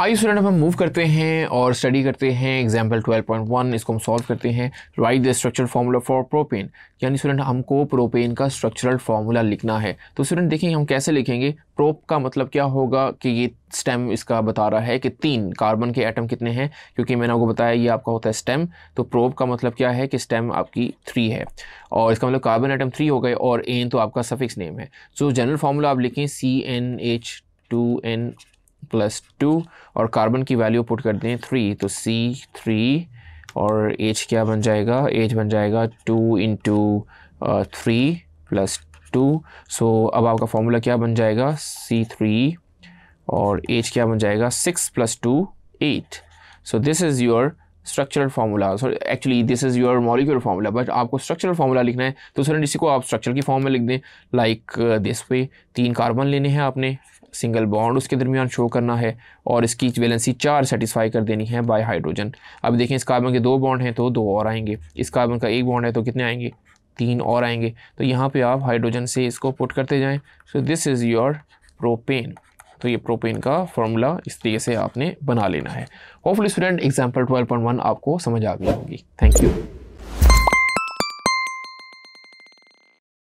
I student हम move करते हैं और स्टडी करते हैं एग्जाम्पल 12.1 इसको हम सॉल्व करते हैं write the structural formula for propane यानी स्टूडेंट हमको प्रोपेन का स्ट्रक्चरल फार्मूला लिखना है तो स्टूडेंट देखेंगे हम कैसे लिखेंगे प्रोप का मतलब क्या होगा कि ये स्टेम इसका बता रहा है कि तीन कार्बन के एटम कितने हैं क्योंकि मैंने आपको बताया ये आपका होता है स्टेम तो प्रोप का मतलब क्या है कि स्टेम आपकी थ्री है और इसका मतलब कार्बन एटम थ्री हो गए और एन तो आपका सफिक्स नेम है सो जनरल फार्मूला आप लिखें C N H two N plus two और कार्बन की वैल्यू पुट कर दें थ्री तो सी थ्री और एच क्या बन जाएगा एच बन जाएगा two into three plus two so अब आपका फॉर्मूला क्या बन जाएगा सी थ्री और एच क्या बन जाएगा six plus two eight so this is your structural formula sorry actually this is your molecular formula but आपको स्ट्रक्चरल फार्मूला लिखना है तो सर इसी को आप स्ट्रक्चर की फॉर्म में लिख दें लाइक दिस पे तीन कार्बन लेने हैं आपने सिंगल बॉन्ड उसके दरमियान शो करना है और इसकी वैलेंसी चार सेटिस्फाई कर देनी है बाय हाइड्रोजन अब देखें इस कार्बन के दो बॉन्ड हैं तो दो और आएंगे इस कार्बन का एक बॉन्ड है तो कितने आएंगे तीन और आएंगे तो यहाँ पे आप हाइड्रोजन से इसको पुट करते जाएँ so this is your propane तो ये प्रोपेन का फॉर्मूला इस तरीके से आपने बना लेना है hopefully student example twelve point one आपको समझ आ गई होगी थैंक यू